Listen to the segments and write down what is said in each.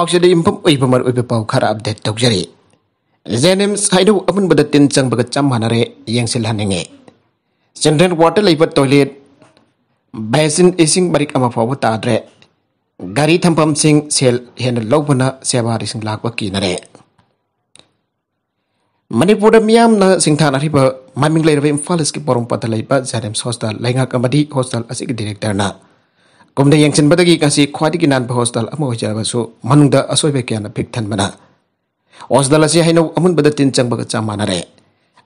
पाक्षद इम्फम ओइबमर ओइबपाव खरा अपडेट तोजरे जेनिम्स हाइदो अमन बदतिन चंग बग चम हनरे यंगसिल हनेंगे जनरेट वाटर लाइब टॉयलेट बेसिन इसिंग बरिक ताद्रे गारी थंपम सिंग सेल हेन लोबना सेवा रिसिंग लाग बकी नरे मणिपुर मियाम न सिंथान अरिब मामिंग लेरवे इम्फालस के परम हॉस्टल लैंगा कमदी हॉस्टल असिक director Kemudian yang sen badagi kasi kwadi kinan pa hostal amu wajja basu manung da asoi be na pek tan mana. Hostal asi hainau amun badat tin cang baga cang mana re.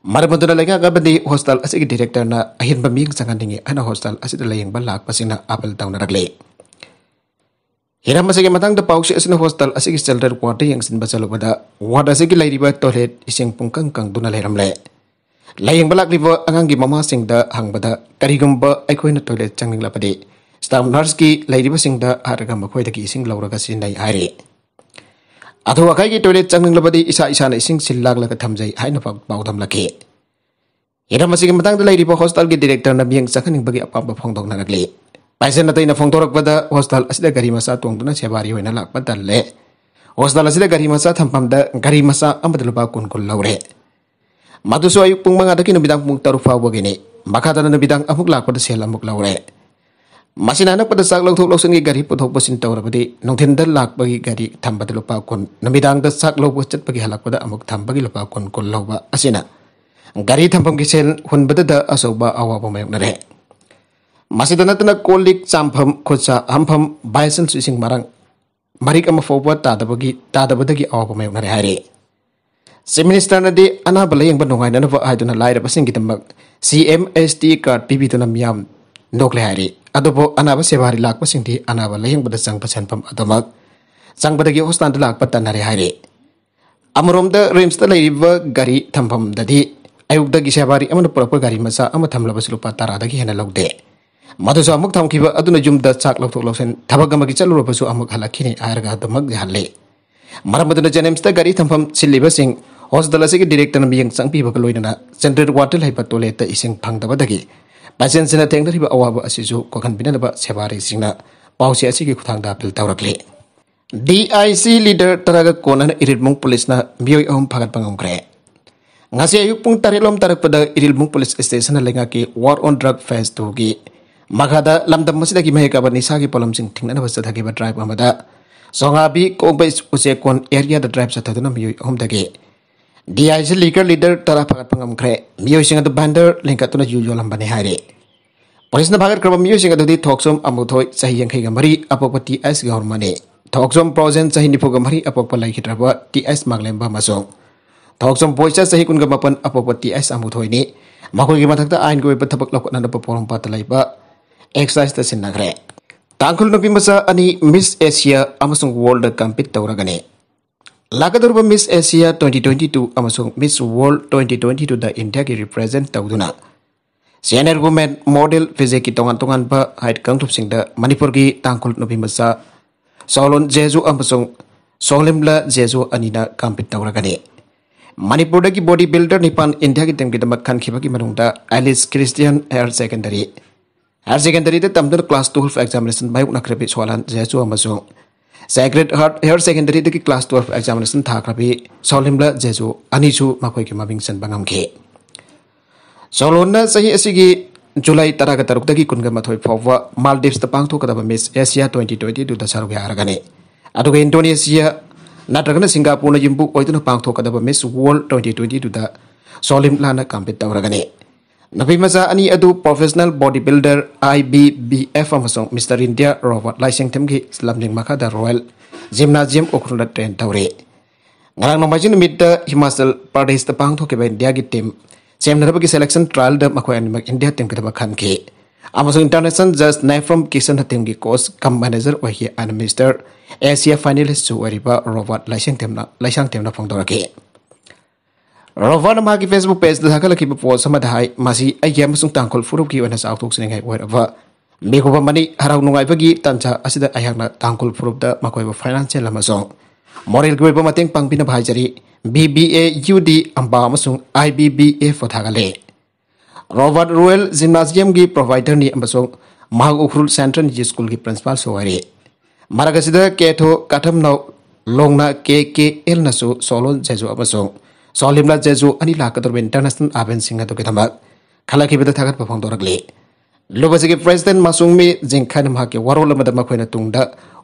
Mara mutu da lenga gabadi hostal asi ki director na ahin ba ming sangan dingi ana hostal asi layang balak pasing na apel taun na ragle. Hira masa ki matang da pauk si asina hostal asi ki sel dar kwadi yang sen basalu bada wada asi ki lairi ba tolet iseng pungkang kang duna lairam le. Layang balak liwa angang gi mama sing da hang bada kari ekwe na toilet cang ning lapadi. Setang menarski Lady Bossingta harga gampang koy takising Laura Kasinai Ari hari. pakai kita ulit cang neng laba di isak isak na ising silag laka tamzai hai napa bautam laki Hitam masih gemetang tuh Lady Boss Hostal ge director nabi yang sakaning bagi apa-apa pautong nanag le Paisan natai nafong taurak pada Hostal asida Gari masak tuong tuna cewari wainalak pata le Hostal asida Gari masak tampan da Gari masak 48 kunkul Laura Matu suayuk pung mengadaki nabi dang pung taruh fawag ini Maka tangan nabi dang amuk laku ada selamuk Laura masih nana pada sak lau thok lau sengi gari pothok pasin tau rapati nong ten dal lak bagi gari tam pati lupa kon nami dang dal sak bagi halak pada amok tam bagi lupa kon kon lau ba asina gari tam pam kisel hun pada da aso ba awa pamayok nare masih dana tana kolik sam pam kosa ham pam bison sising marang marik ama fau tada bagi tada bata gi awa pamayok nare hari Seminister nanti anak belai yang penuh ngain dan apa hai tuna lahir pasing kita mbak CMSD card bb tuna miam nuklehari. hari अब अनाब सेवाहरी लापी अनाब लयेंब चम चंगदे hostel लाप तेरे अमरम RIMS गरी थम्दी अयुद्ध से सेवाहरी पुरप गरी मचा loop तरह हेन लौदे मधुसुक zoom चाक लौथन थबक चलू हल्खी हल्ले मरमदन जेनेम्स गरी थम सिल्ली हॉस्टल की डिरेक्टर मैं चंपी लोन चंद्रेर वाटर लेब तोलेट इसी फादगी Pasien sena teng dari awal bu asisu kau kan bina dapat sebari singna pausi asi ke kutang dapil taurak le. DIC leader teraga konan irid mung polis na bioi om pagat pangong kre. Ngasi ayuk pung tarik lom tarik pada irid mung polis station lenga ki war on drug fest tu ki. Magada lam dam lagi mereka bernisa ki polam sing tingnan basa thagi ba drive amada. Songabi kong bais usekon area da drive sa thaduna om dagi dia is legal leader tara pagat pangam kre miyo singa to bander lengka tuna ju jolam bane hari polis na pagat krabam miyo singa to di thoksom amuthoi sahi yang khaiga mari apopati as gaur mane thoksom prozen sahi nipo ga mari apoppa lai khitraba ts maglemba masong thoksom poisa sahi kun ga mapan apopati as amuthoi ni makoi gi mathak ta ain go pa thabak lakot na pa porom pa talai ba exercise ta sin na kre tangkhul masa ani miss asia amasung world compete gane lakadurba miss asia 2022 amasung miss world 2022 da india ki represent tawduna senior women model physique ki tongan tongan ba height kang thup sing da tangkul nobi masa solon jeju amasung solimla jeju anina kampit tawra gani manipur da ki bodybuilder nipan india ki tem ki tamak khan alice christian air secondary air secondary te tamdur class 12 examination bai unakrebi soalan jeju amasung sacred heart higher secondary deki class 12 examination thakrabi solimla jeju anichu makoi ki mabing san bangam ke solonna sahi asigi july 13 taruk deki kunga mathoi phawwa maldives ta pangtho kadaba miss asia 2020 du da sarbi ya aragane aduga indonesia natragana singapore na jimbu oituna pangtho kadaba miss world 2020 du da solimla na kampet tawragane ꯅꯨꯄꯤꯃꯆꯥ ꯑꯅꯤ ꯑꯗꯨ professional body builder I B B F ꯑꯃꯁꯨꯡ Mister India robot ꯂꯥꯏꯁꯦꯡꯊꯝꯒꯤ ꯂꯝꯖꯤꯡ ꯃꯈꯥꯗ royal gymnasium ꯎꯈ꯭ꯔꯨꯜꯗ train ꯇꯧꯔꯦ ꯉꯔꯥꯡ ꯅꯣꯡꯃꯥꯏꯖꯤꯡ ꯅꯨꯃꯤꯠꯇ ꯍꯤꯃꯥꯆꯜ ꯄ꯭ꯔꯗꯦꯁꯇ ꯄꯥꯡꯊꯣꯛꯈꯤꯕ ꯏꯟꯗꯤꯌꯥꯒꯤ ꯇꯤꯝ ꯁꯦꯝꯅꯅꯕꯒꯤ ꯁꯦꯂꯦꯛꯁꯟ ꯇ꯭ꯔꯥꯏꯜꯗ ꯃꯈꯣꯏ ꯑꯅꯤꯃꯛ ꯏꯟꯗꯤꯌꯥ ꯇꯤꯝꯒꯤꯗꯃꯛ ꯈꯟꯈꯤ ꯑꯃꯁꯨꯡ ꯏꯟꯇꯔꯅꯦꯁꯅꯦꯜ ꯖꯁ ꯅꯥꯏꯐ꯭ꯔꯣꯝ ꯀꯤꯁꯟ ꯍꯇꯤꯝꯒꯤ ꯀꯣꯆ ꯀꯝ ꯃꯦꯅꯦꯖꯔ ꯑꯣꯏꯈꯤ ꯑꯅ ꯃꯤꯁꯇꯔ ꯑꯦꯁꯤꯌꯥ ꯐꯥꯏꯅꯦꯂꯤꯁꯁꯨ ꯑꯣꯏꯔꯤꯕ ꯔꯣꯕꯣꯠ ꯂꯥꯏꯁꯦꯡꯊꯦꯝꯅ ꯂꯥꯏꯁꯥꯡꯊꯦꯝꯅ ꯐꯣꯡꯗꯣꯔꯛꯈꯤ ꯔꯣꯕꯔꯠ ꯃꯥꯒꯤ ꯐꯦꯁꯕꯨꯛ ꯄꯦꯖꯗ ꯊꯥꯒꯠꯂꯛꯈꯤꯕ ꯄꯣꯁ ꯑꯃꯗ ꯍꯥꯏ ꯃꯁꯤ ꯑꯩꯒꯤ ꯑꯃꯁꯨꯡ ꯇꯥꯡꯈꯨꯜ ꯐꯨꯔꯨꯞꯀꯤ ꯑꯣꯏꯅ ꯆꯥꯎꯊꯣꯛꯆꯅꯤꯡꯉꯥꯏ ꯑꯣꯏꯔꯕ ꯃꯤꯒꯨꯝꯕ ꯃꯅꯤ ꯍꯔꯥꯎ ꯅꯨꯡꯉꯥꯏꯕꯒꯤ ꯇꯥꯟꯖꯥ ꯑꯁꯤꯗ ꯑꯩꯍꯥꯛꯅ ꯇꯥꯡꯈꯨꯜ ꯐꯨꯔꯨꯞꯇ ꯃꯈꯣꯏꯕꯨ ꯐꯥꯏꯅꯥꯟꯁꯤꯌꯦꯜ ꯑꯃꯁꯨꯡ ꯃꯣꯔꯦꯜꯒꯤ ꯑꯣꯏꯕ ꯃꯇꯦꯡ ꯄꯥꯡꯕꯤꯅꯕ ꯍꯥꯏꯖꯔꯤ ꯕꯤ ꯕꯤ ꯑꯦ ꯌꯨ ꯗꯤ ꯑꯝꯕꯥ ꯑꯃꯁꯨꯡ ꯑꯥꯏ ꯕꯤ ꯕꯤ ꯑꯦ ꯐꯣ ꯊꯥꯒꯠꯂꯦ ꯔꯣꯕꯔꯠ ꯔꯣꯌꯦꯜ ꯖꯤꯝꯅꯥꯖꯤꯌꯝꯒꯤ ꯄ꯭ꯔꯣꯚꯥꯏꯗꯔꯅꯤ ꯑꯃꯁꯨꯡ ꯃꯍꯥꯛ ꯎꯈ꯭ꯔꯨꯜ ꯁꯦꯟꯇ꯭ꯔꯦꯜ ꯌꯨ ꯁ꯭ꯀꯨꯜꯒꯤ ꯄ꯭ꯔꯤꯟꯁꯤꯄꯥꯜꯁꯨ ꯑꯣꯏꯔꯤ ꯃꯔꯛ ꯑꯁꯤꯗ ꯀꯦꯊꯣ ꯀꯥꯊꯝꯅꯧ ꯂꯣꯡꯅ ꯀꯦ ꯀꯦ ꯑꯦꯜꯅꯁꯨ ꯁꯣꯂꯣꯟ ꯖꯦꯖꯨ ꯑꯃꯁꯨꯡ सोलिमला जेजु अनी लाकदर बे इंटरनेशनल आबेन सिंह दो केतम खला के बेद थागत पफंग दोरगले लोबजे के प्रेसिडेंट मासुमी जिंखान मा के वरोल मद मखोइन तुंगद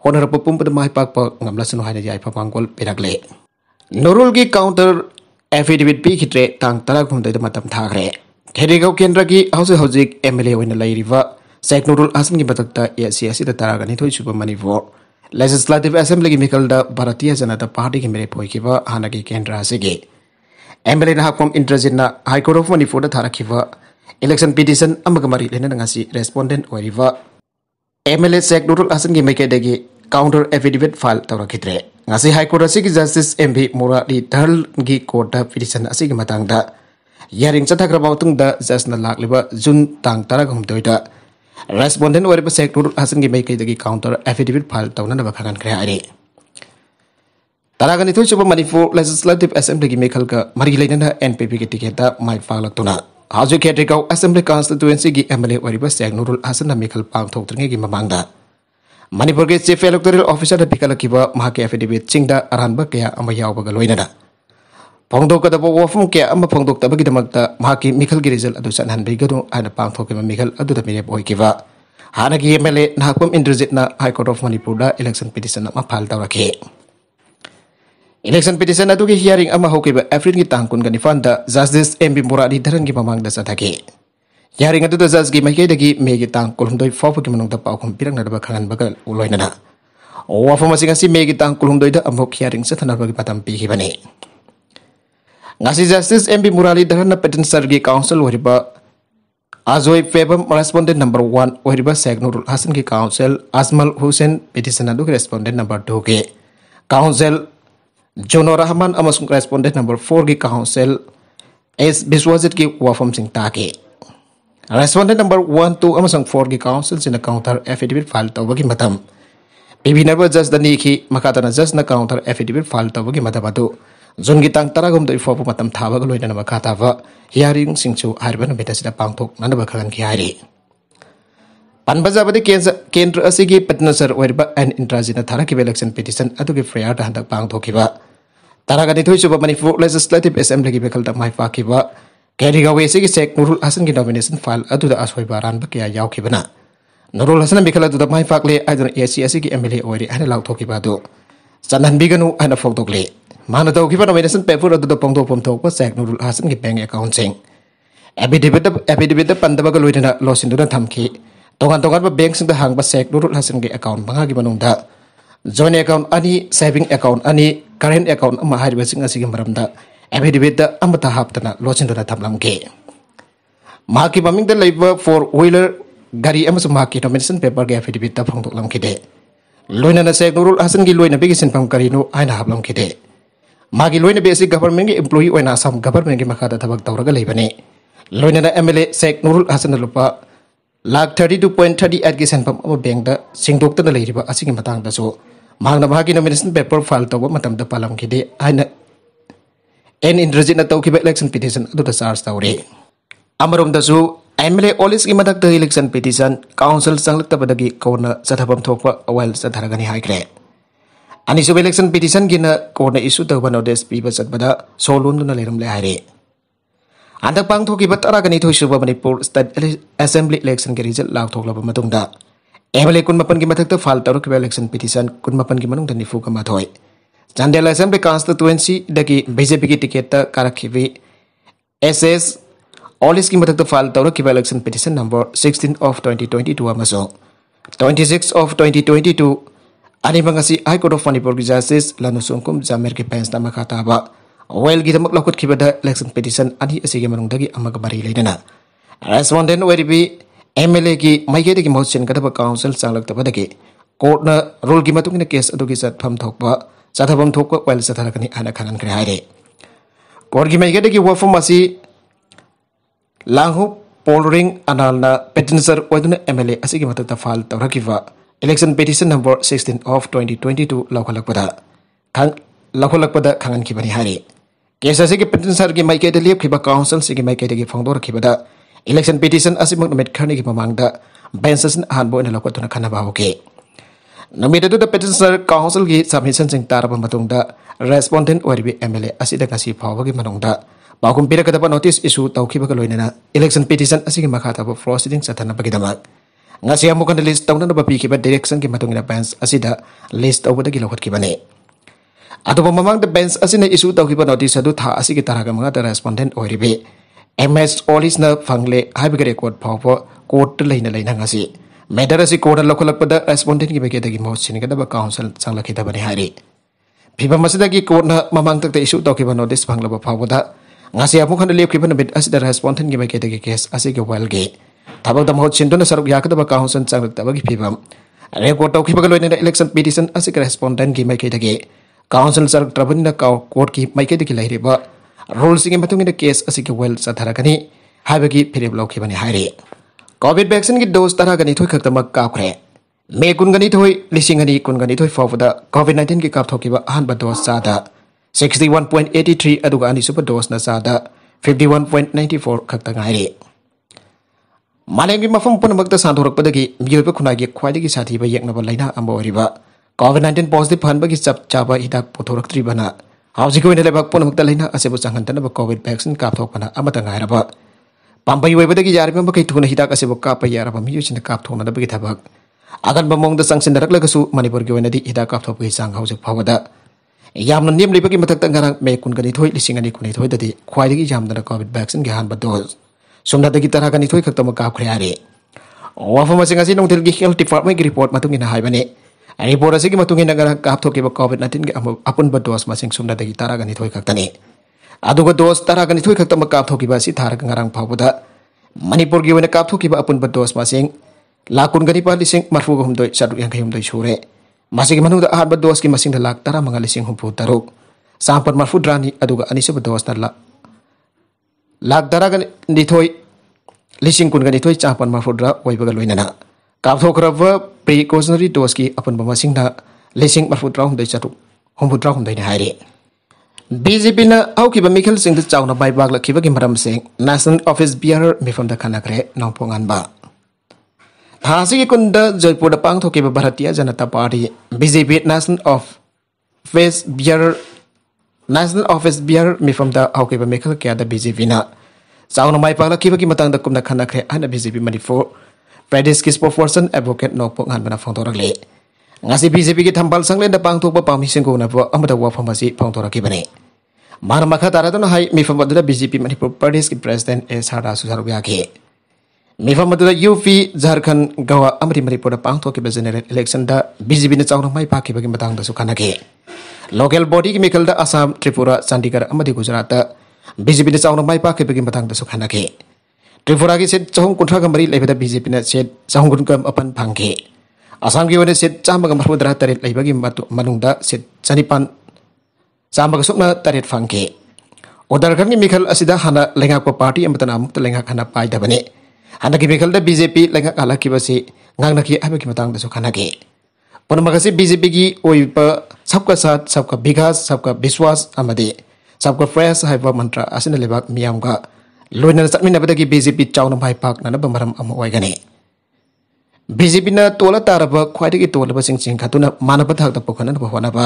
होनर पपुम पद माय पाक प गमला सुनो हाय जाय पफंग गोल पेरगले नरुल की काउंटर एफिडेविट पी खित्रे तांग तरा घुम दै द मतम थागरे थेरिगौ केन्द्र की हाउस हाउजिक एमएलए वइन लाइरिवा सेक नरुल आसन की बतत एसीएससी द तरा गनि थोइ सुबो मनिवो लेजिस्लेटिव असेंबली की मिकलदा भारतीय जनता पार्टी के मेरे पोइकेबा हानगी केन्द्र आसेगे एम एल ए हाकोम इंद्रजीत हाईकोर्ट ऑफ मनपुर थाव इलेक्शन पीटिशन मरी लेने रेस्पोंडेंट हो एम एल ए चेक नुरुल हसन की मेके काउंटर एफिडेविट फाइल तौरद्रे हाईकोर्ट की जस्टिस एम भी मोरली धरल की कोर्ट पीटिशन मांग यारिंग चाथ्रबाद जस्ट लाब जून तंग तरह रेस्पोंडेंट हो चेक नुरुल हसन की मेके काउंटर एफिडेविट फाइल तौना खाग्रे आई Taraga nito chopa Manipur Legislative Assembly ki mekhal ka mari lai nana NPP ki ticket da mai phala tuna. Haju kete kau Assembly Constituency ki MLA wari bas yang nurul asan na mekhal pang thok tringe ki mamang da. Manipur ke Chief Electoral Officer da pikala ki ba maha ke FDB ching da aran ba kaya amma yao ba galoi nana. Pongdo ka da bo kaya amma pongdo ka da bagi damag da maha ki mekhal ki result adu san han bigadu ana pang thok ki ma mekhal adu da mirip oi ki ba. Hana ki MLA na na High Court of Manipur da election petition na ma Election petition atu ki hearing ama hoki ba April ki tangkun kan Fanta, justice MP Muradi dharan ki mamang dasa sathaki. Hearing atu da judge ki mai kai dagi me ki tang kulhum doi fofu ki manung da pau khum pirang na da khangan bagal uloi na Owa masing asi ki tang kulhum da amok hearing sa thana ki patam Ngasi justice MP Murali dharan na patent sargi council wari ba Azoi Febam respondent number 1 wari ba Nurul Hasan ki council Asmal Hussein petition atu ki respondent number 2 ki council Jono Rahman amasung correspondent number 4 gi council is biswazit gi wafam sing take. Respondent number 1 to amasang 4 gi council sin counter affidavit file tawagi matam. Bibinaba judge dani ki makatana judge na counter affidavit file Jun gi tang tara gum matam tawagi matabatu. ꯖꯨꯟꯒꯤ ꯇꯥꯡ ꯇꯔꯥꯒꯨꯝꯗ ꯏꯐꯥꯎꯕ ꯃꯇꯝ ꯊꯥꯕꯒ ꯂꯣꯏꯅꯅ ꯃꯈꯥ ꯇꯥꯕ ꯍꯤꯌꯥꯔꯤꯡꯁꯤꯡꯁꯨ ꯍꯥꯏꯔꯤꯕ ꯅꯨꯃꯤꯠ ꯑꯁꯤꯗ ꯄꯥꯡꯊꯣꯛꯅꯅꯕ ki ꯍꯥꯏꯔꯤ Anbazabadi kendra asigi patnasar wariba and intrazina taraki election petition atuki freyata handak bang tokiba. Taraka di tuisuba manifold legislative assembly kibekal da mai fakiba. Kari gawe sigi sek nurul asan ki nomination file atu da aswai baran bakia yau kibana. Nurul asan bikal atu da mai fakli adun esi asigi emili wari ada lau tokiba do. Sanan biganu ada fotokli. Mana tau kibana nomination pepur atu da pong to pong to kwa sek nurul asan ki bank accounting. Abi dibetap, abi dibetap pandabaka luidana losin duna tamki tongan-tongan ba bank sing da hang ba sek nurut hasin ge account banga gi manung da joint account ani saving account ani current account ama hari ba sing asigi maram da affidavit da ama ta hap tana lojin da tham ge ma ki baming da laiba for wheeler gari ama sum ma ki nomination paper ge affidavit da phong dok lam ki de loina na sek nurul hasin gi loina bigi sin pam kari no aina hap lam ki de ꯃꯥꯒꯤ employee, ꯕꯦꯁꯤ ꯒꯕꯔꯃꯦꯟꯒꯤ employee ꯑꯣꯏꯅ ꯑꯁꯥꯝ ꯒꯕꯔꯃꯦꯟꯒꯤ ꯃꯈꯥꯗ ꯊꯕꯛ ꯇꯧꯔꯒ ꯂꯩꯕꯅꯤ ꯂꯣꯏꯅꯅ loina na mla sek nurul hasan lupa lakh thirty two point thirty eight की सेंफम बैंक सेंदोक्तन लेब मांग नोमेसन पेपर फाइल तब पालमदे एन इंद्रजीत तौब इलेक्शन पिटीशन चार्ज तौरे अमरोमदू एम एल ए इसकी मदद इलेक्शन पिटीशन काउंसिल चलक्तबदी कौन चथब अवल चथरगनी अनीसुब इलेक्शन पिटीशन की कौन इशू तब नोटिस पीब चतब सो लोन Anda bang toki batara gani toki shuba bani pur assembly election ke result lak toki laba matung da. Emele kun mapan fal taruk ke election petition kun mapan gima nung tani fuka matoi. assembly constituency dagi beze piki tiket ta SS all is gima takta fal taruk ke election petition number 16 of 2022 amaso. 26 of 2022 Ani mangasi High Court of Manipur Justice lanusungkum jamir ke pens nama kata abak. वेल की तमक लाखों की बदा election petition आदि ऐसे के मरुंग दागी अमग बारी लेने रेस्पोंडेंट वेरी बी एमएलए की महिला दिग मोशन का तब काउंसल तब दागी कोर्ट ने रोल की मतों की केस अदो की साथ पम थोक बा साथ पम थोक बा वेल साथ रखने आना खानन करें हाय रे कोर्ट की महिला दिग वो फॉर्म मसी लांगो पोलरिंग अनाल ना पेटिशनर वो इतने एमएलए ऐसे के मतों तफाल तब रखी इलेक्शन पेटिशन नंबर 16 ऑफ 2022 लाखों लग पड़ा खंग लाखों लग की बनी हाय रे Kesa ase pentin sar ki maike de liep ki ba council se maike de ki fangdor ki da. election petition asi mung nomit khani mamang da. benches na han bo na lokot na khana ba hoke nomit de sar eh, council ki submission sing tar ba matung da respondent waribi mla asi da kasi phawa ki manung da bakum pira kada notice issue tau ki ba loina na election petition asi ki makha ta ba proceeding sa thana ba damak ngasi amukan list tahunan na ba pi ki direction ki matung na bans ase da list over da ki lokot ki ꯑꯗꯨꯕꯨ ꯃꯃꯥꯡꯗ ꯕꯦꯟꯁ ꯑꯁꯤꯅ ꯏꯁꯨ ꯇꯧꯈꯤꯕ notice ꯑꯗꯨ ꯊꯥ ꯑꯁꯤꯒꯤ ꯇꯔꯥꯒ ꯃꯉꯥꯗ ꯔꯦꯁꯄꯣꯟꯗꯦꯟ ꯑꯣꯏꯔꯤꯕ ꯑꯦꯝ ꯑꯦꯁ ꯑꯣꯂꯤꯁꯅ ꯐꯪꯂꯦ ꯍꯥꯏꯕꯒꯤ ꯔꯦꯀꯣꯔꯠ ꯐꯥꯎꯕ ꯀꯣꯔꯠꯇ ꯂꯩꯅ ꯂꯩꯅ ꯉꯁꯤ ꯃꯦꯇꯔ ꯑꯁꯤ ꯀꯣꯔꯠꯅ ꯂꯧꯈꯠꯂꯛꯄꯗ ꯔꯦꯁꯄꯣꯟꯗꯦꯟꯒꯤ ꯃꯥꯏꯀꯩꯗꯒꯤ ꯃꯍꯨꯠ ꯁꯤꯟꯒꯗꯕ ꯀꯥꯎꯟꯁꯤꯜ ꯆꯪꯂꯛꯈꯤꯗꯕꯅꯤ ꯍꯥꯏꯔꯤ ꯐꯤꯚꯝ ꯑꯁꯤꯗꯒꯤ ꯀꯣꯔꯠꯅ ꯃꯃꯥꯡꯇꯛꯇ ꯏꯁꯨ ꯇꯧꯈꯤꯕ ꯅꯣꯇꯤꯁ ꯐꯪꯂꯕ ꯐꯥꯎꯕꯗ ꯉꯁꯤ ꯑꯃꯨꯛ ꯍꯟꯅ ꯂꯦꯞꯈꯤꯕ ꯅꯨꯃꯤꯠ ꯑꯁꯤꯗ ꯔꯦꯁꯄꯣꯟꯗꯦꯟꯒꯤ ꯃꯥꯏꯀꯩꯗꯒꯤ ꯀꯦꯁ ꯑꯁꯤꯒꯤ ꯋꯦꯜꯒꯤ ꯊꯕꯛꯇ ꯃꯍꯨꯠ ꯁꯤꯟꯗꯨꯅ ꯁꯔꯨꯛ ꯌꯥꯒꯗꯕ ꯀꯥꯎꯟꯁꯤꯜ ꯆꯪꯂꯛꯇꯕꯒꯤ ꯐꯤꯚꯝ ꯔꯦꯀꯣꯔꯠ ꯇꯧꯈꯤꯕꯒ ꯂꯣꯏꯅꯅ ꯏꯂꯦꯛꯁꯟ ꯄꯤꯇꯤꯁꯟ ꯑꯁꯤꯒꯤ ꯔꯦꯁꯄꯣꯟꯗꯦꯟꯒꯤ ꯃꯥꯏꯀꯩꯗꯒꯤ काउंसिल सरक्ट्रबनिन कोर्ट की मैकेदगी लेरिब रूल्स की मतुंगिन केस की वेल सथरगनी हाबगी फिरेब लौखिबनि कोविड वैक्सीन की डोज तरह थोय खक्तम काखरे मे कुनगनी थोय लिसिंगनी कुनगनी थोय फावदा कोविड 19 की काथोकिब अहनब डोज सादा 61.83 अदुगा अनि सुपर डोज ना सादा 51.94 खक्तंग हाइरे मालेंगी मफम पुनमक्ता सांधोरक पदगी मियोब खुनागी खाई साथीबा यक्नब लैना अम्बा ꯀꯣꯚꯤꯗ ꯅꯥꯏꯟꯇꯤꯟ ꯄꯣꯖꯤꯇꯤꯚ ꯐꯍꯟꯕꯒꯤ ꯆꯞ ꯆꯥꯕ ꯍꯤꯗꯥꯛ ꯄꯨꯊꯣꯔꯛꯇ꯭ꯔꯤꯕꯅ ꯍꯧꯖꯤꯛꯀꯤ ꯑꯣꯏꯅ ꯂꯩꯕꯥꯛ ꯄꯨꯝꯅꯃꯛꯇ ꯂꯩꯅ ꯑꯁꯤꯕꯨ ꯆꯪꯍꯟꯗꯅꯕ ꯀꯣꯚꯤꯗ ꯚꯦꯛꯁꯤꯟ ꯀꯥꯞꯊꯣꯛꯄꯅ ꯑꯃꯠꯇ ꯉꯥꯏꯔꯕ ꯄꯥꯝꯕꯩ ꯑꯣꯏꯕꯗꯒꯤ ꯌꯥꯔꯤꯕ ꯃꯈꯩ ꯊꯨꯅ ꯍꯤꯗꯥꯛ ꯑꯁꯤꯕꯨ ꯀꯥꯞꯄ ꯌꯥꯔꯕ ꯃꯤꯑꯣꯏꯁꯤꯡꯅ ꯀꯥꯞꯊꯣꯛꯅꯅꯕꯒꯤ ꯊꯕꯛ ꯑꯒꯟꯕ ꯃꯑꯣꯡꯗ ꯆꯪꯁꯤꯟꯅꯔꯛꯂꯒꯁꯨ ꯃꯅꯤꯄꯨꯔꯒꯤ ꯑꯣꯏꯅꯗꯤ ꯍꯤꯗꯥꯛ ꯀꯥꯞꯊꯣꯛꯄꯒꯤ ꯆꯥꯡ ꯍꯧꯖꯤꯛ ꯐꯥꯎꯕꯗ ꯌꯥꯝꯅ ꯅꯦꯝꯂꯤꯕꯒꯤ ꯃꯊꯛꯇ ꯉꯔꯥꯡ ꯃꯦ ꯀꯨꯟꯒꯅꯤꯊꯣꯏ ꯂꯤꯁꯤꯡ ꯑꯅꯤ ꯀꯨꯟꯅꯤꯊꯣꯏꯗꯗꯤ ꯈ꯭ꯋꯥꯏꯗꯒꯤ ꯌꯥꯝꯗꯅ ꯀꯣꯚꯤꯗ ꯚꯦꯛꯁꯤꯟꯒꯤ ꯑꯍꯥꯟꯕ ꯗꯣꯁ ꯁꯨꯞꯅꯗꯒꯤ ꯇꯔꯥꯒꯅꯤꯊꯣꯏ ꯈꯛꯇꯃꯛ ꯀꯥꯞꯈ꯭ꯔꯦ ꯍꯥꯏꯔꯦ ꯋꯥꯐꯝ ꯑꯁꯤꯡ ꯑꯁꯤ ꯅꯨꯡꯊꯤꯜꯒꯤ ꯍꯦꯜꯊ ꯗꯤꯄꯥꯔꯠꯃꯦꯟꯠꯒꯤ ꯔꯤꯄꯣꯔꯠ ꯃꯇꯨꯡ ꯏꯟꯅ ꯍꯥꯏꯕꯅꯤ Ani pora sige matungin na ganag kahapto natin COVID-19 apun ba dos masing sumda dagi tara ganito kaktani. Adu ga doas tara ganito kakta makapto kiba si tara gangarang pawuda. Manipur giwa na kapto kiba apun ba dos masing lakun gani pa lising marfu ga humdoy saduk yang kayumdoy sure. Masig manung da ahad ba dos masing dalak tara mengalising lising humpu taruk. Sampai marfu drani adu ga anisa ba dos lak dara ganito lising kun ganito champan marfu dra wajib loinana. anak. कापथोखरब precautionary dose की अपन मसिंग lacing मरफुद्रा हम चतुक हमफुद्रा हम है BJP मिखल सिंह चाउना बाई बागलखिबगी मरम से नेशनल ऑफिस बियर मिफम खनखरे नौपोंगानबा थासी कुंद जयपुर पांगथोकिब Bharatiya Janata party BJP national office bearer national office bearer मिफम हौकिब मिखल क्या बीजेपी चाउना माई बागलखिबगी मतंग कुमना खनखरे हन BJP Manipur Pradis Kispo Person advocate nok pok han bana phong torak le. Ngasi BJP ki thambal sang le da pang tok pa permission ko na po amata wa phama si phong torak ki bane. Mar makha tara hai mi pham badra BJP Manipur Pradesh ki president S Hada Susar Gya ke. Mi pham UP Jharkhand gawa amri Manipur da pang tok ki general election da BJP ne chaung mai pa ki bagi matang da su khana ke. Local body ki mikal da Assam Tripura Chandigarh amadi Gujarat da BJP ne chaung mai pa ki bagi matang da su khana Tripura की seat चहुम कुंठा मरी BJP ने seat चहुम अपन फंगे असम की ओने seat चाम मरफुद्रह तरेट लेबगी seat चनीपान चाम सुपना तरेट फंगे उधर खन की मिखल असिदा हाना लेंगाक party अमतना मुक्त लेंगाक हाना हाना की मिखल बीजेपी लेंगाक आला की बसे की naki habi की सबक सात सबक ge punama साथ सबका विकास सबका विश्वास amade सबका फ्रेश मंत्र असिन लेबाक का लोन चमीनबी बीजेपी चौन माइ पाकना मरमी बीजेपी ने तोल ताब खाई तोलब चिंखा मानव धाप खुनब होनब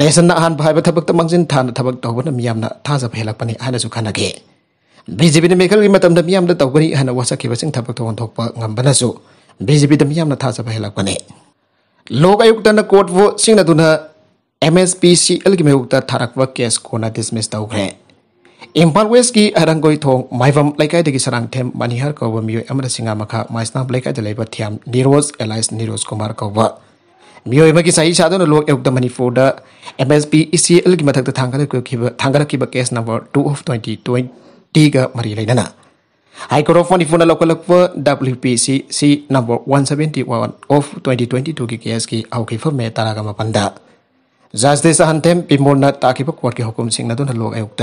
नेशन अहम है मंजिल थाना थब तौबने खागे बीजेपी ने मेखल की मतलब तौनी वसखी थब तौनपू बीजेपी मामना थाजब हेलपने लोक आयुक्त कोर्ट वो Singh M S P C L की मयुक्त थारक केस कोना डिसमिस तौर इम्फाल वेस्ट की अरंगोई थोंग माइवम लेकाई सरांगथेम मनिहर कौब मियो अमर सिंगा मखा माइसनाम लेकाई लेब थियाम निरोज एलाइस निरोज कुमार कौब मियोम की सही साधन Lokayukta Manipur M S P C L L की मधक थांगरब case number two of twenty twenty मरी लेना हाई कोर्ट ऑफ मणिपुर लौकलप W P C C number one seventy one of twenty twenty two की केस की हौकीफ मे तरह मपन जस्टिस अहंथेम पिमोर ताकिब कोर्ट की हुकुम सिंह लोक आयुक्त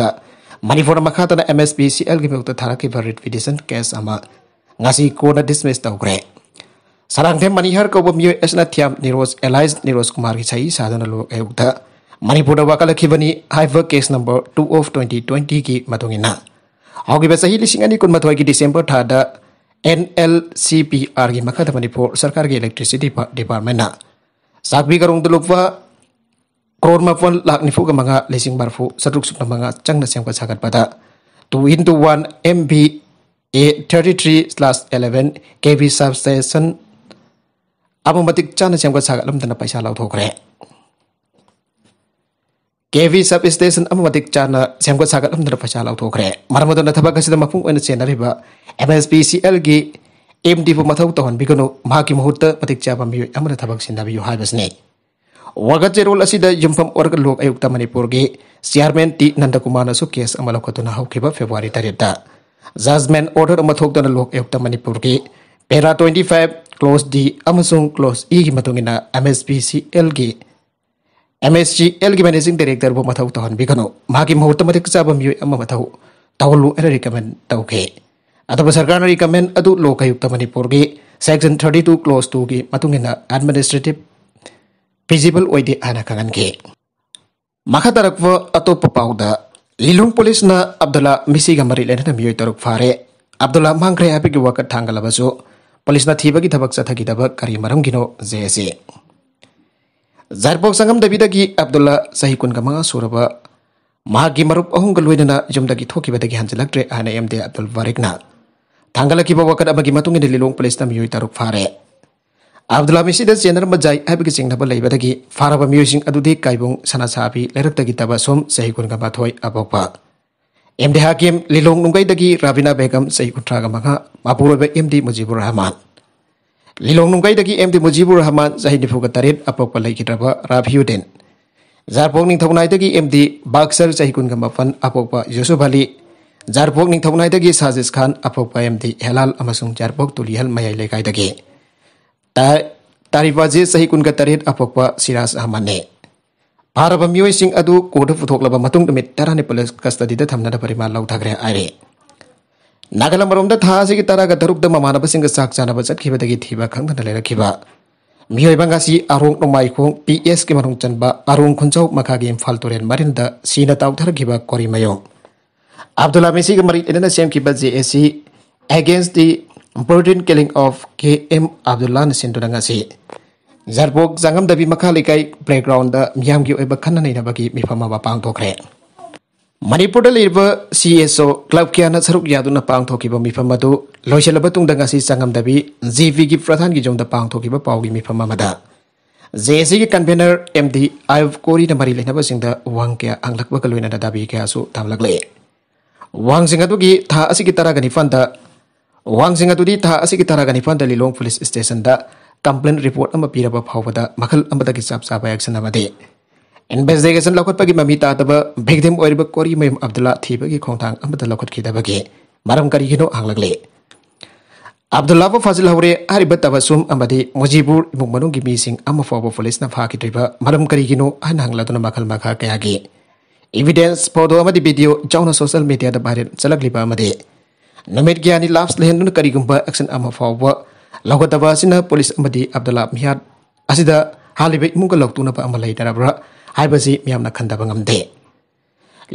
मनपुर मखाता M S P C L की मौत थारा की बरिट कैस आमासी कोर्ट डिस्मिस तौर मनीहर कौब मो एस नियाम निरोज एलाइज निरोज कुमार की सही साधन लोक मनपुर वाकल case number two of twenty twenty की मतों चाही लिंग कुमथ की डिसेंबर था N L C P R की मखद मनपुर सरकार की इलेक्ट्रिसीटी डिपार्टमेंट चाबी गरों लुप kror ma pon lak ni phu ka manga lesing bar phu satruk sup na manga chang na sem ka chakat pada tu into 1 mb a 33/11 kv substation abumatik chana sem ka chakat lam tana paisa lau thokre KV substation amatik chana semko sagat amdra pacha lau thokre maramada na thaba kasida mapung oina chena riba MSPCL gi MD pu mathau tohon bigano ma ki muhurta patik cha pam bi amra thabak sin dabi yo hai basne वगत चेरोल जुम्फम और Lokayukta Manipur chairman T Nandakumar case February तरह जजमें order मथोद Lokayukta Manipur para twenty five clause D clause in M S P C L M S C L की managing director मौत तौहनो मूर्त मदद चाब मत तौलू रिकमें तौके अब सरकार रिकमें Lokayukta Manipur section thirty two clause two की administrative visible oide anakangan Maka atau atau da. lilung polis na Abdullah misi gambari na miyoy taruk fare. Abdullah mangre api ge wakat tanggalabaso polis na thiba ki thabak sa thagi kari maram gino jese. Zarbok sangam dabida ki Abdullah sahikun kamanga suraba ꯃꯍꯥꯛꯀꯤ ꯃꯔꯨꯞ ꯑꯍꯨꯝꯒ ꯂꯣꯏꯅꯅ ꯌꯨꯝꯗꯒꯤ ꯊꯣꯛꯈꯤꯕꯗꯒꯤ ꯍꯟꯖꯤꯜꯂꯛꯇ꯭ꯔꯦ ꯍꯥꯏꯅ M D Abdul ꯕꯥꯔꯤꯛꯅ wakat abagi ꯑꯃꯒꯤ ꯃꯇꯨꯡ lilung polis na ꯃꯤꯑꯣꯏ taruk fare. Abdullah Mesida channel ma jai habi ki singna balai badagi faraba music adudi kaibung sana sabi lerak dagi taba som sahi kun gamba thoi MD Hakim Lilong Nunggai dagi Rabina Begum sahi kun traga Maka mapuro be MD Mujibur Rahman Lilong Nunggai dagi MD Mujibur Rahman sahi difu ka tarin abokpa lai ki traba Rabiuden Zarpok ning thongnai dagi MD Baksar sahi kun gamba fan Yusuf Ali Zarpok ning thongnai dagi Sajis Khan abokpa MD Helal amasung Zarpok Tulihal Mayai Lekai dagi तारीफाजी सही कुनग तरह अफोप सिराज अहमदे भारत मोयसी अब court फुटोलबी तरह police custody थमनाबरी लौटाग्रे आई नागलाम थी तरह तरुक ममानब चाक चाब चीब खेरखी अरों नोमाखो P S की मनु चन अरों खुचौ मखा की इम्फा तुरें मरीन सिंह तौथरब कोरीमय अब्दुल हमीसी मरी in same J S C against the important killing of KM Abdullah Sindurang asi Zarbok Zangam Dabi Makalikai playground the Myamgi Eba Kananabagi Mifama Bapang Tokre. Manipur Liver CSO Club Kiana Saruk Yaduna Pang Tokiba Mifamadu Loishalabatung Dangasi Sangam Dabi ZV Gip Pratan Gijong the Pang Tokiba Paugi Mifamamada. JAC के convener M D आइव कोरी ने मरी लेना सिंह वांग क्या अंगलक बगलोई दाबी क्या सु थाम लगले वांग सिंह था तरह निफान ꯋꯥꯡꯖꯤꯡ ꯑꯗꯨꯗꯤ ꯊꯥ ꯑꯁꯤꯒꯤ ꯇꯔꯥꯒ ꯅꯤꯄꯥꯟꯗ ꯂꯤꯂꯣꯡ ꯄꯨꯂꯤꯁ ꯁ꯭ꯇꯦꯁꯟꯗ ꯀꯝꯄ꯭ꯂꯦꯟ ꯔꯤꯄꯣꯔꯠ ꯑꯃ ꯄꯤꯔꯕ ꯐꯥꯎꯕꯗ ꯃꯈꯜ ꯑꯃꯗꯒꯤ ꯆꯞ ꯆꯥꯕ ꯑꯦꯛꯁꯟ ꯑꯃꯗꯤ ꯏꯟꯚꯦꯁꯇꯤꯒꯦꯁꯟ ꯂꯧꯈꯠꯄꯒꯤ ꯃꯃꯤ ꯇꯥꯗꯕ ꯚꯤꯛꯇꯤꯝ ꯑꯣꯏꯔꯤꯕ ꯀꯣꯔꯤꯃꯌꯨꯝ ꯑꯕꯗꯨꯜꯂꯥ ꯊꯤꯕꯒꯤ ꯈꯣꯡꯊꯥꯡ ꯑꯃꯗ ꯂꯧꯈꯠꯈꯤꯗꯕꯒꯤ ꯃꯔꯝ ꯀꯔꯤꯒꯤꯅꯣ ꯍꯥꯡꯂꯛꯂꯦ ꯑꯕꯗꯨꯜꯂꯥꯕꯨ ꯐꯥꯖꯤꯜꯍꯧꯔꯦ ꯍꯥꯏꯔꯤꯕ ꯇꯕꯁꯨꯝ ꯑꯃꯗꯤ ꯃꯨꯖꯤꯕꯨꯔ ꯏꯃꯨꯡ ꯃꯅꯨꯡꯒꯤ ꯃꯤꯁꯤꯡ ꯑꯃ ꯐꯥꯎꯕ ꯄꯨꯂꯤꯁꯅ ꯐꯥꯈꯤꯗ꯭ꯔꯤꯕ ꯃꯔꯝ ꯀꯔꯤꯒꯤꯅꯣ ꯍꯥꯏꯅ ꯍꯪꯂꯗꯨꯅ ꯃꯈꯜ ꯃꯈꯥ ꯀꯌꯥꯒꯤ ꯏꯕꯤꯗꯦꯟꯁ ꯐꯣꯇꯣ ꯑꯃꯗꯤ ꯚꯤꯗꯤꯑꯣ ꯆꯥꯎꯅ ꯁꯣꯁꯤꯌꯦꯜ ꯃꯦꯗꯤꯌꯥꯗ ꯚꯥꯏꯔꯦꯜ ꯆꯠꯂꯛꯂꯤꯕ ꯑꯃꯗꯤ Namir Giani Labs lehendun karigumba aksen ama fawwa. Lauka daba sina polis amadi Abdullah mihat. Asida halibe munga lauktuna pa amalai darabra. Hai basi miyam na kanda bangam de.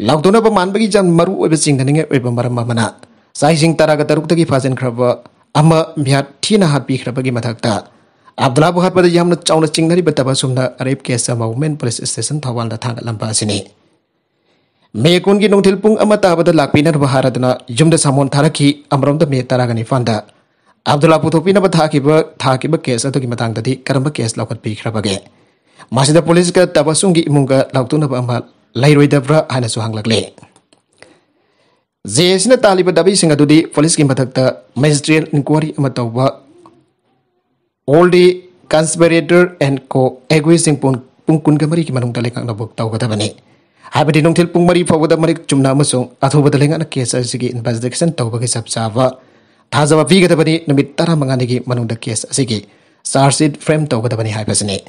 Lauktuna pa man bagi jan maru webe sing dan inge mana. saising sing taraga daruk tagi fazen krabwa. amma mihat tina hat bih krabagi matakta. Abdullah Buhar pada jam na caun na betapa sumna arep kesa mau men polis estesen tawal datang lampa sini. ꯃꯦꯀꯣꯟꯒꯤ ꯅꯣꯡꯊꯤꯜꯄꯨꯡ ꯑꯃ ꯇꯥꯕꯗ ꯂꯥꯛꯄꯤꯅꯕ ꯍꯥꯏꯔꯗꯨꯅ ꯌꯨꯝꯗ ꯁꯥꯃꯣꯟ ꯊꯥꯔꯛꯈꯤ ꯑꯃꯔꯣꯝꯗ ꯃꯦ ꯇꯔꯥꯒ ꯅꯤꯄꯥꯟꯗ ꯑꯕꯗꯨꯂꯥ ꯄꯨꯊꯣꯛꯄꯤꯅꯕ ꯊꯥꯈꯤꯕ ꯊꯥꯈꯤꯕ case ꯑꯗꯨꯒꯤ ꯃꯇꯥꯡꯗꯗꯤ ꯀꯔꯝꯕ ꯀꯦꯁ ꯂꯧꯈꯠꯄꯤꯈ꯭ꯔꯕꯒꯦ ꯃꯁꯤꯗ ꯄꯨꯂꯤꯁꯀ ꯇꯕꯁꯨꯡꯒꯤ ꯏꯃꯨꯡꯒ ꯂꯥꯎꯇꯨꯅꯕ ꯑꯃ ꯂꯩꯔꯣꯏꯗꯕ꯭ꯔꯥ ꯍꯥꯏꯅꯁꯨ ꯍꯪꯂꯛꯂꯦ ꯖꯦꯁꯤꯅ ꯇꯥꯜꯂꯤꯕ ꯗꯥꯕꯤꯁꯤꯡ ꯑꯗꯨꯗꯤ ꯄꯨꯂꯤꯁꯀꯤ ꯃꯊꯛꯇ ꯃꯦꯖꯤꯁꯇ꯭ꯔꯤꯌꯦꯜ ꯏꯟꯀ꯭ꯋꯥꯔꯤ ꯑꯃ ꯇꯧꯕ ꯑꯣꯜꯗꯤ ꯀꯟꯁꯄꯤꯔꯦꯇꯔ ꯑꯦꯟ ꯀꯣ ꯑꯦꯒ꯭ꯋꯤꯁꯤꯡ ꯄꯨꯡ ꯄꯨꯡ ꯀꯨꯟꯒ ꯃꯔꯤꯒꯤ ꯃꯅꯨꯡꯗ ꯂꯩꯉꯥꯛꯅꯕ ꯇꯧꯒꯗꯕꯅꯤ हाबी नौथे पुंग मरी फाउद मरी चुना अथूबद लेना केस इन्वेस्टिगेशन तब के चप चाब थाजब पीगदी तरह मंगानी मनुद केस अगे चार्जशीट फ्रेम तौदबने हाबसने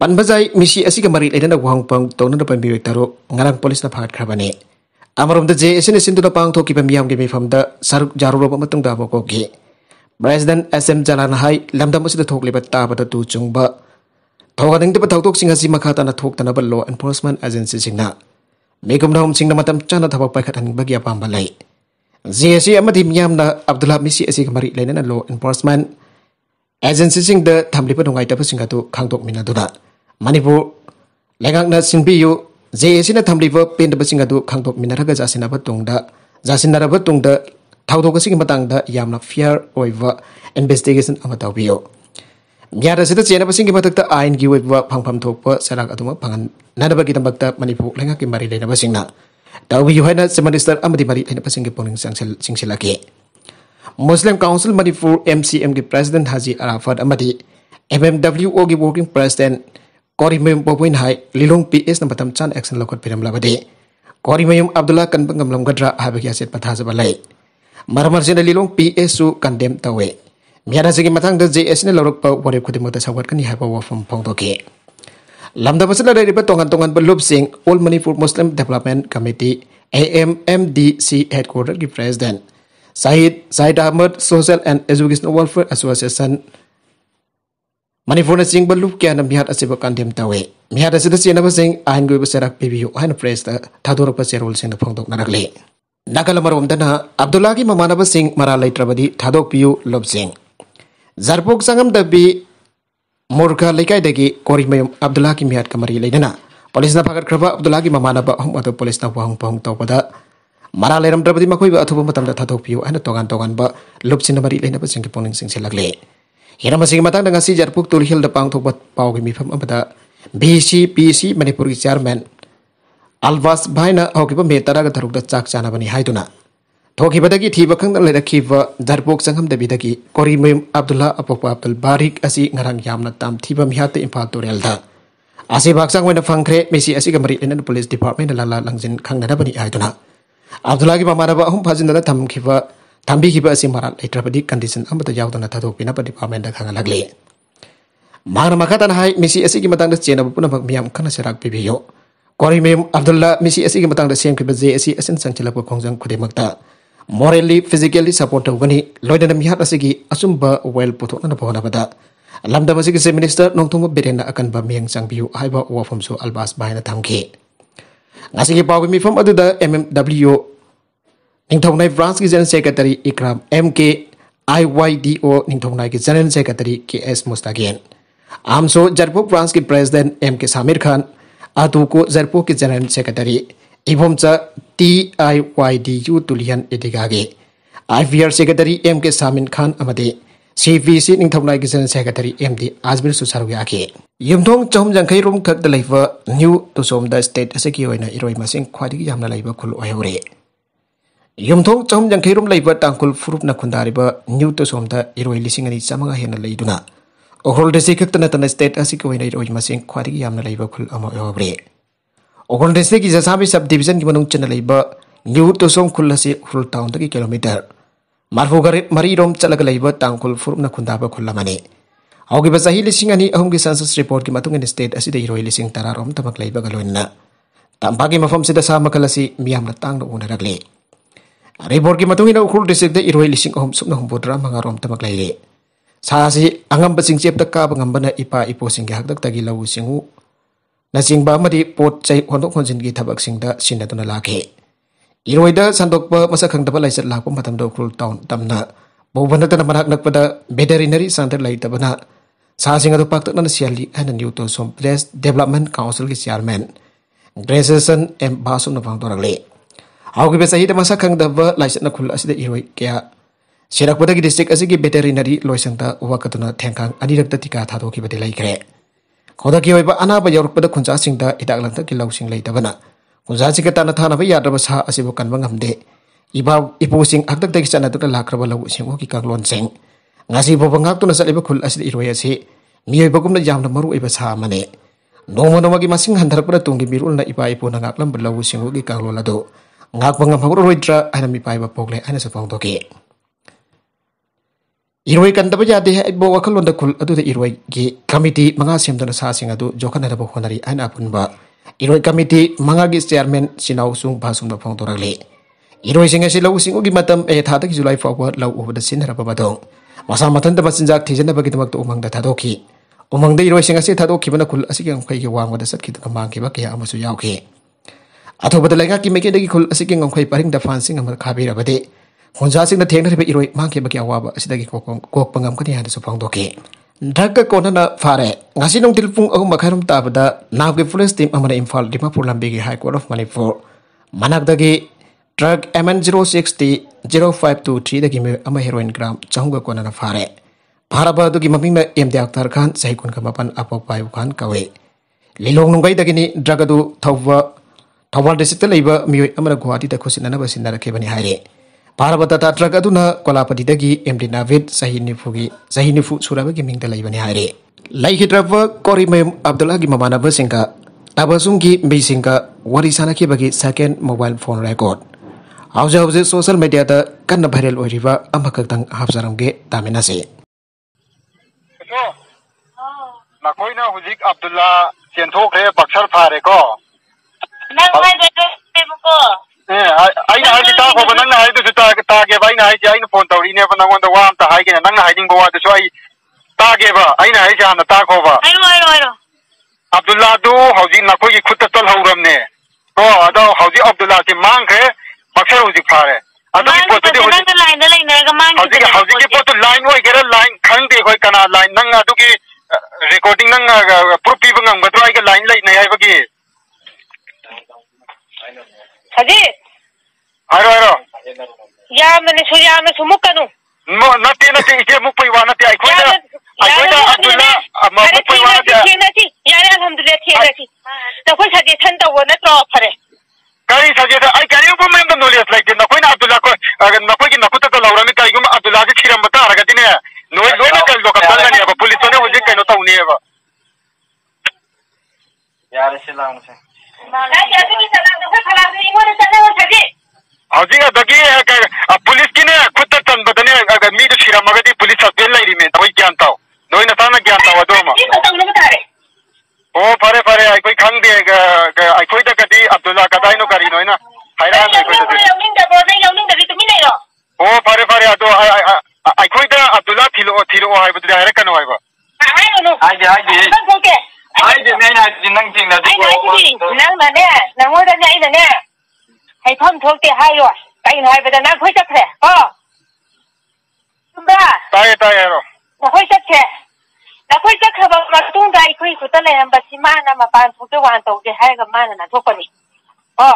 पनबजाई मीसी मरी लेने लेना वहांप तौर मीय तरुकर पुलिस फागने अमरम जे इसने पाथोब मियाम के मीफम सरुक जारूरबे प्रेसीडेंट एस एम जलानाई ताबद तु चुब थोदिंग तौदों मखा तक law enforcement agency Mekum dahum sing namatam chana thapak pai khatan bagi apa balai. Zesi amati miyam na Abdullah misi esi kemari lainan law enforcement agency sing de thamli pa nongai tapu singatu khangtok minadura. Manipur lengang na sinbiyu zesi na thamli pa pen tapu singatu khangtok minaraga jasina pa tongda jasina ra pa thau sing matang da yamna fear oiva investigation amatau biyo nya da sita chena pasing ki batak ta ain gi web phang pham thok pa salak atuma phangan na da ba ta mani phok lenga ki mari le pasing na ta wi yu haina se minister amati mari le pasing ki poning sang sel sing sel ki muslim council mani manipur mcm ki president haji arafat amati mmwo ki working president korimem popoin hai lilong ps na batam chan action lokot piram labade korimem abdullah kan pangam lam gadra habe ki aset patha jabalai marmar sin lilong ps su condemn tawe miyarasi matang da JS ne lorok pa wari kudi mata sawat kan yahapa wafam pongdoke. Lamda pasal ada riba tongan-tongan belum sing All Money Muslim Development Committee AMMDC Headquarter ki President. Sahid Sahid Ahmad Social and Education Welfare Association Manifona sing belum kian dan miyar asibak kandiam tawe. Miyar asibak sing apa sing ahin gue beserak PBU ahin presta tador apa sing rol sing da pongdok narakli. Nakalamar wamdana Abdullah mamana basing maralai trabadi tadok piu lob sing zarpok sangam dabi morga lekai dagi kori mayum Abdullah ki mihat kamari leidana polis na pagar kraba Abdullah ki mamana ba hum adu polis na wahung pahung tau pada mara leram drabadi makoi ba athubu matam da thadok piu ana tongan tongan ba lup sin mari leina ba singki poning sing selagle hira masing matang dengan si jarpuk tul hil depang pang thok bat pau ki mifam amada BCPC Manipur ki chairman Alvas bhai na hokipa metara ga tharuk da chak chana bani haiduna Toki badagi tiba kang dalai daki va darbok sang ham dabi daki kori mem abdullah apok pa abdul barik asi ngarang yam na tam tiba mihate impal to real da. Asi pak sang wenda fang kre mesi asi kamari ina na police department na lala lang zin kang nada bani aituna. Abdullah ki pamara ba hum pasin dala tam ki va tam bi ki va asi mara lai trapa di condition am bata jauta na ta to na pa department da kang na lagli. Mana makatan hai mesi asi ki matang da sien na bupuna bak miam kang na serak pi biyo. Kori mem abdullah mesi asi ki matang da sien ki ba zai asi asin sang chila pa kong zang makta. Morally physically support ꯇꯧꯒꯅꯤ ꯂꯣꯏꯅꯅ ꯃꯤꯍꯥꯠ ꯑꯁꯤꯒꯤ ꯑꯆꯨꯝꯕ well ꯄꯨꯊꯣꯛꯅꯅꯕ ꯍꯣꯠꯅꯕꯗ ꯂꯝꯗꯝ ꯑꯁꯤꯒꯤ minister ꯅꯣꯡꯊꯣꯝꯕ ꯕꯤꯔꯦꯟꯅ ꯑꯀꯟꯕ ꯃꯤꯠꯌꯦꯡ ꯆꯪꯕꯤꯌꯨ ꯍꯥꯏꯕ ꯋꯥꯐꯝꯁꯨ ꯑꯜꯕꯥꯁ ꯚꯥꯏꯅ ꯊꯝꯈꯤ ꯉꯁꯤꯒꯤ ꯄꯥꯎꯒꯤ ꯃꯤꯐꯝ ꯑꯗꯨꯗ ꯑꯦꯝ ꯑꯦꯝ ꯗꯕ꯭ꯂꯤꯎ ꯅꯤꯡꯊꯧꯅꯥꯏ ꯐ꯭ꯔꯥꯟꯁꯀꯤ general secretary Ikram M K I Y D O निथौनाई के जनरल सेक्रेटरी के एस मुस्तागेन आमसो जरपो फ्रांस के president M K Samir Khan आतू को जरपो के general secretary Ibomcha T I Y D U तुलियन इदिगागे I V R secretary M K Samin Khan C P C निथौनाई के सेक्रेटरी एम डी आजमिर सुसारु याके यमथों चहुम जंखै रोम खत न्यू तुसोम द स्टेट असे की होइना इरोइ मसिंग ख्वादि यामना लैब खुल ओयौरे यमथों चहुम जंखै रोम तांकुल फुरुप न न्यू तुसोम द इरोइ लिसिंग अनि चमगा हेना लैदुना ओहोल खत न स्टेट असे की होइना मसिंग ख्वादि यामना खुल अमो Ogondese ki jasabi sub division ki manung chana laiba ngiu to song kulasi hul kilometer. Marfu gari mari rom chala ga laiba taun kul na kunda ba mane. mani. Aogi ba sahi lising ani report ki matung ini state asida hiro ilising tara rom tamak laiba ga loin na. Tampa ki mafam sida sama kalasi miam na taun na una ragli. Report ki matung ina ukul desi da hiro ilising ahom sum na hom bodra manga rom tamak laiba. angam ba sing siap taka ba ngam ba ipa ipo sing ki tak tagi lau sing Nasing ba madi pot chai hondok hon tabak singda sinda tuna laki. Iroi da sandok ba masa kang daba lai set lapu matam do kul taun tamna. Bau bana tana manak nak pada beda rinari santer lai tabana. Sa singa do pak tana sial li hanan yuto som development council ki sial men. Gresesen em basum na pang torak le. Au besa hita masa kang daba lai set nak kul asi da iroi kia. Sirak pada ki distrik asi ki beda rinari loi santa uwa katuna tengkang adirak tatika tato ki bade lai kere. ขอดักยอยปะอนาบยอรุปดักคุนจ้าสิงดาอิดักลันตะกิลาวสิงเลตบนะคุนจ้าสิกตานาธานาไปยาดับสาอาศิบกันบังคำเดอีบ่าวอีปูสิงอักตักเตะกิจันนาตุกลากรบลาวสิงโอคิกางลอนสิงงาสิบบังคับตุนัสลีบขุลอาศิอิรวยาสิมีอยบกุมนจามนมารุอีปัสหามันเอนงมนมากิมาสิงหันธรปะตุงกิบิรุลนาอีบ่าวอีปูนังอักลัมบลาวสิงโอคิกางลอนลาโดงักบังคัพังรุรุยตราอันมีไปบะปกเลอันสุฟังตุก Irway kan tapi jadi hai kalau anda kul itu tidak ki kami di mengasih dengan sah sing itu jokan ada bawa nari anak pun ba irway kami di mengagi chairman sinau sung bahasung ba pang le irway singa si lau singu gimatam eh tata ki julai fawa lau uba dasin hara baba dong masa matan tempat sinjak tijan tapa kita waktu umang data doki umang de irway singa si tata oki kul asik yang kai ki wang kita kemang ki ba kia amasu atau betul lagi kimi ki kul asik yang kai paring da fansing amal kabi rabade 혼자싱 나 탱나 레베 이로이 망케 바기 아와바 시다기 고고 방감 그니 한데 소방 도케 dak ko na na fare ngasi nong tilpung ang makharum ta bada navge police team amara imphal dimapur lambe gi high court of manipur manak dagi drug mn060 0523 dagi me ama heroin gram chahunga ko na na fare bharaba dagi mami me md akhtar khan sai kun kama pan apo payu khan kawe lilong nong gai dagi ni drug du thawwa thawal district leiba mi amara guwahati da khusina na basinda rakhe bani haire Bharat कोलापति M Tata truck अदुना कोलापतिदगी MD Navid सही निफुगी सही निफु सुराबगी मिंगदा लैबने हारे लाइखिद्रब कोरिमयम अब्दुल्लागी की ताबसुंगी सिंह वरी की सेकेंड मोबाइल फोन रेकॉर्ड हाउजे हाउजे सोशल मीडिया दा कन्न वायरल होरिबा अमखक्तंग हाफजरमगे तामिनासे ꯅꯈꯣꯏꯅ ꯍꯧꯖꯤꯛ ꯑꯕꯗꯨꯜꯂꯥ ꯆꯦꯟꯊꯣꯛꯈ꯭ꯔꯦ ꯑꯩꯅ ꯍꯥꯏꯗꯤ ꯇꯥꯈꯣꯕ ꯅꯪꯅ ꯍꯥꯏꯗꯨꯁꯨ ꯇꯥꯒꯦꯕ ꯑꯩꯅ ꯍꯥꯏꯁꯦ ꯑꯩꯅ ꯐꯣꯟ ꯇꯧꯔꯤꯅꯦꯕ ꯅꯪꯉꯣꯟꯗ ꯋꯥ ꯑꯝꯇ ꯍꯥꯏꯒꯦꯅ ꯅꯪꯅ ꯍꯥꯏꯅꯤꯡꯕ ꯋꯥꯗꯨꯁꯨ ꯑꯩ ꯇꯥꯒꯦꯕ ꯑꯩꯅ ꯍꯥꯏꯁꯦ ꯍꯥꯟꯅ ꯇꯥꯈꯣꯕ ꯑꯕꯗꯨꯜꯂꯥꯗꯨ ꯍꯧꯖꯤꯛ ꯅꯈꯣꯏꯒꯤ ꯈꯨꯠꯇ ꯆꯠꯍꯧꯔꯕꯅꯦ ꯀꯣ ꯑꯗꯣ ꯍꯧꯖꯤꯛ ꯑꯕꯗꯨꯜꯂꯥꯁꯤ ꯃꯥꯡꯈ꯭ꯔꯦ ꯃꯛꯁꯔ ꯍꯧꯖꯤꯛ ꯐꯥꯔꯦ ꯑꯗꯨꯒꯤ ꯄꯣꯠꯇꯨꯗꯤ ꯍꯧꯖꯤꯛ ꯍꯧꯖꯤꯛꯀꯤ ꯄꯣꯠꯇꯨ ꯂꯥꯏꯟ ꯑꯣꯏꯒꯦꯔꯥ ꯂꯥꯏꯟ खंदे कोई कना लाइन नंग अदुगी रिकॉर्डिंग नंग प्रूफ पीब नंग बदवाई के लाइन लाइन नहीं आएगी ಅಜಯ್ ಹರೋ ಹರೋ ಯಾಮನೆ ಸುಯಾಮೆ ಸುಮುಕ್ಕನು ನತಿ ನತಿ ಇಚೆ ಮುಪ್ಪೈ ವಾ ನತಿ ಐಕೋದ ಐಕೋದ ಅಬ್ದುಲ್ಲಾ ಅಮ್ಮ ಮುಪ್ಪೈ ವಾ ನತಿ ಐಕೋದ ನತಿ ಯಾರೆ ಅಲ್ಹಮ್ದುಲಿಲ್ಲಾ ಥಿ ನತಿ ನಕೋಯ್ ಸಜೆಷನ್ ತವ ನತ್ರೋ ಫರೆ ಕರಿ ಸಜೆಷನ್ ಐ ಕರಿ ಉಪ ಮೆಂಬ ನೋಲಿಯಸ್ ಲೈಕ್ ದಿ ನಕೋಯ್ ಅಬ್ದುಲ್ಲಾ ಕೋ ನಕೋಯ್ ನಕುತ ತ ಲೌರನಿ ಕೈ ಗುಮ ಅಬ್ದುಲ್ಲಾ ಗೆ ಕಿರಂ ಬತಾ ಅರಗತಿ ನೆ ನೋಯ್ ನೋಯ್ ನಕಲ್ ದೋ ಕಪ್ಪಲ್ ಗನಿ ಅಬ ಪೊಲೀಸ್ ನೆ ಹುಜಿ ಕೈನೋ ತೌನಿ ಅಬ ಯಾರೆ ಸಿಲಾನ್ ಸೆ ꯍꯧꯖꯤꯛ ꯑꯗꯒꯤ ꯄꯨꯂꯤꯁꯀꯤꯅꯦ ꯈꯨꯠꯇ ꯆꯟꯕꯗꯅꯦ ꯃꯤꯗꯨ ꯁꯤꯔꯝꯃꯒꯗꯤ ꯄꯨꯂꯤꯁ ꯁꯁꯄꯦꯟ ꯂꯩꯔꯤꯃꯦ ꯅꯈꯣꯏ ꯒ꯭ꯌꯥꯟ ꯇꯥꯎ ꯅꯣꯏ ꯅꯁꯥꯅ ꯒ꯭ꯌꯥꯟ ꯇꯥꯎ ꯑꯗꯨꯃ ꯑꯣ ꯐꯔꯦ ꯐꯔꯦ ꯑꯩꯈꯣꯏ ꯈꯪꯗꯦ ꯑꯩꯈꯣꯏꯗꯒꯗꯤ ꯑꯕꯗꯨꯜꯂꯥ ꯀꯗꯥꯏꯅꯣ ꯀꯔꯤꯅꯣꯅ ꯍꯥꯏꯔꯛꯑꯅꯤ ꯑꯩꯈꯣꯏꯗꯗꯤ ꯑꯣ ꯐꯔꯦ ꯐꯔꯦ ꯑꯗꯣ ꯑꯩꯈꯣꯏꯗ ꯑꯕꯗꯨꯜꯂꯥ ꯊꯤꯔꯛꯑꯣ ꯊꯤꯔꯛꯑꯣ ꯍꯥꯏꯕꯗꯨꯗꯤ ꯍꯥꯏꯔꯛꯀꯅꯣ ꯍꯥꯏꯕ ꯍꯥꯏꯗꯤ ꯍꯥꯏꯗꯤ ꯑꯩꯗꯤ ꯑꯩꯅ ꯍꯥꯏꯗꯤ ꯅꯪ ꯆꯤꯡꯅꯗꯤ ꯑꯩꯅ ꯍꯥꯏꯗꯤ ꯅꯪꯅꯅꯦ ꯅꯪꯉꯣꯟꯗꯅꯦ ꯑꯩꯅꯅꯦ ꯍꯥꯏꯐꯝ ꯊꯣꯛꯇꯦ ꯍꯥꯏꯌꯣ ꯀꯩꯅꯣ ꯍꯥꯏꯕꯗ ꯅꯪ ꯑꯩꯈꯣꯏ ꯆꯠꯈ꯭ꯔꯦ ꯀꯣ ꯆꯨꯝꯕ꯭ꯔꯥ ꯇꯥꯏꯌꯦ ꯇꯥꯏꯌꯦ ꯍꯥꯏꯔꯣ ꯅꯈꯣꯏ ꯆꯠꯈ꯭ꯔꯦ ꯅꯈꯣꯏ ꯆꯠꯈ꯭ꯔꯕ ꯃꯇꯨꯡꯗ ꯑꯩꯈꯣꯏ ꯈꯨꯠꯇ ꯂꯩꯔꯝꯕꯁꯤ ꯃꯥꯅ ꯃꯄꯥꯟ ꯊꯣꯛꯇꯦ ꯋꯥꯟ ꯇꯧꯗꯦ ꯍꯥꯏꯔꯒ ꯃꯥꯅ ꯅꯥꯟꯊꯣꯛꯄꯅꯤ ꯀꯣ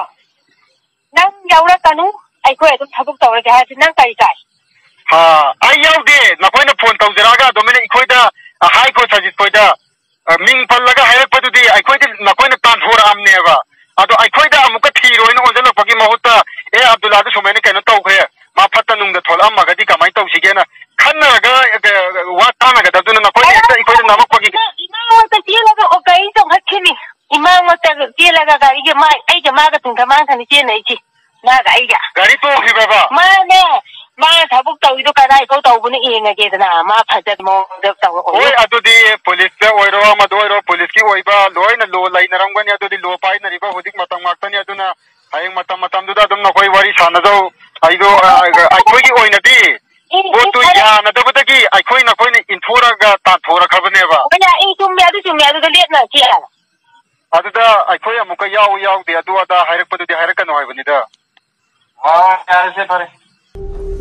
ꯅꯪ ꯌꯥꯎꯔꯛꯀꯅꯨ ꯑꯩꯈꯣꯏ ꯑꯗꯨꯝ ꯊꯕꯛ ꯇꯧꯔꯒꯦ ꯍꯥꯏꯕꯁꯤ ꯅꯪ ꯀꯔꯤ ꯇꯥꯏ ꯑꯩ ꯌꯥꯎꯗꯦ ꯅꯈꯣꯏꯅ ꯐꯣꯟ ꯇꯧꯖꯔꯛꯑꯒ ꯑꯗꯨꯃꯥꯏꯅ ꯑꯩꯈꯣꯏꯗ ꯍꯥꯏꯈꯣ ꯁꯖꯤꯠ ꯈꯣꯏꯗ मिंग पल्लगा हायरपदुदी अखोइदि नखोइने तानथोरामनेबा अदो अखोइदा अमुका थीरोइन ओंजलपगी महुता ए अब्दुल्लादु सुमैने कैनो तौखे मा फत्ता नुंगदा थोलामगदि कमाइ तौसिगेना खन्नरगा ꯃꯥ ꯊꯕꯛ ꯇꯧꯔꯤꯗꯣ ꯀꯗꯥꯏꯐꯥꯎ ꯇꯧꯕꯅꯣ ꯌꯦꯡꯉꯒꯦꯗꯅ ꯃꯥ ꯐꯖꯕ ꯃꯑꯣꯡꯗ ꯇꯧꯔꯛꯑꯣ ꯍꯣꯏ ꯑꯗꯨꯗꯤ ꯄꯨꯂꯤꯁꯇ ꯑꯣꯏꯔꯣ ꯃꯗꯨ ꯑꯣꯏꯔꯣ ꯄꯨꯂꯤꯁꯀꯤ ꯑꯣꯏꯕ ꯂꯣꯏꯅ ꯂꯣ ꯂꯩꯅꯔꯝꯒꯅꯤ ꯑꯗꯨꯗꯤ ꯂꯣ ꯄꯥꯏꯅꯔꯤꯕ ꯍꯧꯖꯤꯛ ꯃꯇꯝ ꯉꯥꯛꯇꯅꯤ ꯑꯗꯨꯅ ꯍꯌꯦꯡ ꯃꯇꯝ ꯃꯇꯝꯗꯨꯗ ꯑꯗꯨꯝ ꯅꯈꯣꯏ ꯋꯥꯔꯤ ꯁꯥꯟꯅꯖꯧ ꯑꯩꯗꯣ ꯑꯩꯈꯣꯏꯒꯤ ꯑꯣꯏꯅꯗꯤ ꯄꯣꯠꯇꯨ ꯌꯥꯅꯗꯕꯗꯒꯤ ꯑꯩꯈꯣꯏ ꯅꯈꯣꯏꯅ ꯏꯟꯊꯣꯔꯒ ꯇꯥꯟꯊꯣꯔꯛꯈ꯭ꯔꯕꯅꯦꯕ ꯍꯣꯏꯅꯦ ꯑꯩ ꯆꯨꯝꯃꯦ ꯑꯗꯨ ꯆꯨꯝꯃꯦ ꯑꯗꯨꯗ ꯂꯦꯞꯅꯁꯤ ꯑꯗꯨꯗ ꯑꯩꯈꯣꯏ ꯑꯃꯨꯛꯀ ꯌꯥꯎ ꯌꯥꯎꯗꯦ ꯑꯗꯨ ꯑꯗꯥ ꯍꯥꯏꯔꯛꯄꯗꯨꯗꯤ ꯍꯥꯏꯔꯛꯀꯅꯨ ꯍꯥꯏꯕꯅꯤꯗ ꯍꯣꯏ ꯌꯥꯔꯁꯦ ꯐꯔꯦ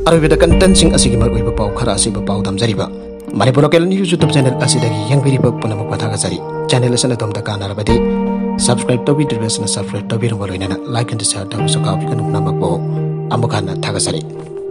अरू कन्टेन्सी पाउ खरे पाउँ लोकल चेन यहाँ पून मुक्वरी चेन अनदो कब्सक्राइब तिस सबसक्राइब तिरु ल्याक अन्त सेयर तपाईँ पूर्णु अन था